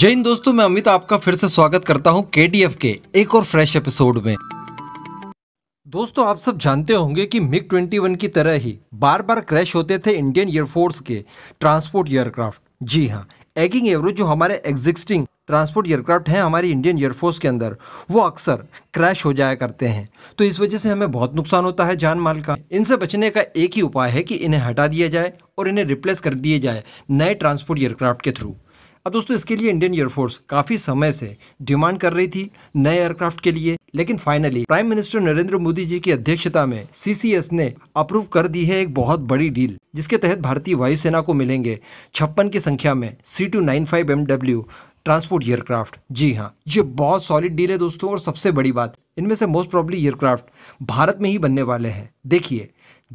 जय हिंद दोस्तों मैं अमित आपका फिर से स्वागत करता हूं केडीएफ के एक और फ्रेश एपिसोड में दोस्तों आप सब जानते होंगे कि मिग 21 की तरह ही बार बार क्रैश होते थे इंडियन एयरफोर्स के ट्रांसपोर्ट एयरक्राफ्ट जी हाँ एगिंग एवरो जो हमारे एग्जिस्टिंग ट्रांसपोर्ट एयरक्राफ्ट हैं हमारी इंडियन एयरफोर्स के अंदर वो अक्सर क्रैश हो जाया करते हैं तो इस वजह से हमें बहुत नुकसान होता है जान माल का इनसे बचने का एक ही उपाय है कि इन्हें हटा दिया जाए और इन्हें रिप्लेस कर दिए जाए नए ट्रांसपोर्ट एयरक्राफ्ट के थ्रू अब दोस्तों इसके लिए इंडियन एयरफोर्स काफ़ी समय से डिमांड कर रही थी नए एयरक्राफ्ट के लिए लेकिन finally prime minister Narendra Modi ji की अध्यक्षता में सीसीएस ने अप्रूव कर दी है एक बहुत बड़ी डील जिसके तहत भारतीय वायुसेना को मिलेंगे छप्पन की संख्या में C two nine five transport aircraft जी हाँ ये बहुत सॉलिड डील है दोस्तों और सबसे बड़ी बात इनमें से मोस्ट प्रॉब्ली एयरक्राफ्ट भारत में ही बनने वाले हैं देखिए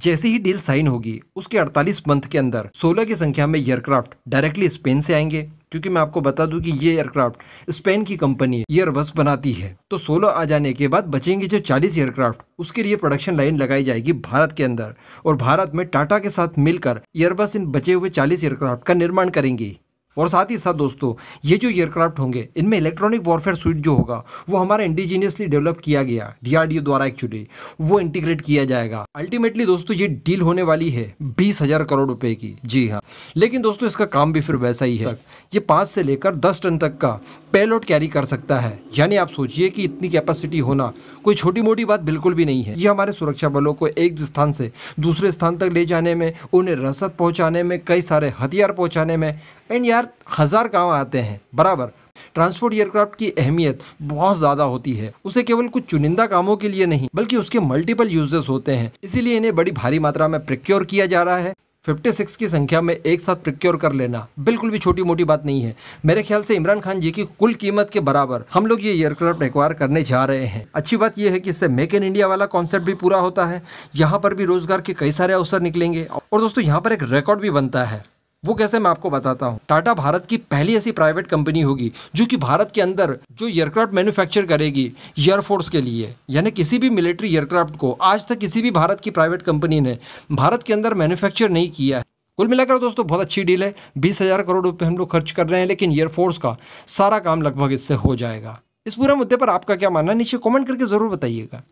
जैसे ही डील साइन होगी उसके 48 मंथ के अंदर 16 की संख्या में एयरक्राफ्ट डायरेक्टली स्पेन से आएंगे क्योंकि मैं आपको बता दूं कि ये एयरक्राफ्ट स्पेन की कंपनी ये एयरबस बनाती है तो सोलह आ जाने के बाद बचेंगे जो चालीस एयरक्राफ्ट उसके लिए प्रोडक्शन लाइन लगाई जाएगी भारत के अंदर और भारत में टाटा के साथ मिलकर एयरबस इन बचे हुए चालीस एयरक्राफ्ट का निर्माण करेंगी और साथ ही साथ दोस्तों ये जो एयरक्राफ्ट होंगे इनमें इलेक्ट्रॉनिक वॉरफेयर सूट जो होगा वो हमारा इंडिजीनियसली डेवलप किया गया डीआरडीओ द्वारा एक्चुअली वो इंटीग्रेट किया जाएगा अल्टीमेटली दोस्तों ये डील होने वाली है बीस हजार करोड़ रुपए की जी हाँ लेकिन दोस्तों इसका काम भी फिर वैसा ही है ये पाँच से लेकर दस टन तक का पेलोड कैरी कर सकता है यानी आप सोचिए कि इतनी कैपेसिटी होना कोई छोटी मोटी बात बिल्कुल भी नहीं है ये हमारे सुरक्षा बलों को एक स्थान से दूसरे स्थान तक ले जाने में उन्हें रसद पहुँचाने में कई सारे हथियार पहुँचाने में एंड यार हज़ार काम आते हैं बराबर ट्रांसपोर्ट एयरक्राफ्ट की अहमियत बहुत ज्यादा होती है उसे केवल कुछ चुनिंदा कामों के लिए नहीं बल्कि उसके मल्टीपल यूजेस होते हैं इसीलिए इन्हें बड़ी भारी मात्रा में प्रिक्योर किया जा रहा है 56 की संख्या में एक साथ प्रिक्योर कर लेना बिल्कुल भी छोटी मोटी बात नहीं है मेरे ख्याल से इमरान खान जी की कुल कीमत के बराबर हम लोग ये एयरक्राफ्ट एक्वायर करने जा रहे हैं अच्छी बात यह है कि इससे मेक इन इंडिया वाला कॉन्सेप्ट भी पूरा होता है यहाँ पर भी रोजगार के कई सारे अवसर निकलेंगे और दोस्तों यहाँ पर एक रिकॉर्ड भी बनता है वो कैसे मैं आपको बताता हूँ टाटा भारत की पहली ऐसी प्राइवेट कंपनी होगी जो कि भारत के अंदर जो एयरक्राफ्ट मैन्युफैक्चर करेगी एयरफोर्स के लिए यानी किसी भी मिलिट्री एयरक्राफ्ट को आज तक किसी भी भारत की प्राइवेट कंपनी ने भारत के अंदर मैन्युफैक्चर नहीं किया है कुल मिलाकर दोस्तों बहुत अच्छी डील है बीस हज़ार करोड़ रुपये हम लोग खर्च कर रहे हैं लेकिन एयरफोर्स का सारा काम लगभग इससे हो जाएगा इस पूरे मुद्दे पर आपका क्या मानना नीचे कॉमेंट करके ज़रूर बताइएगा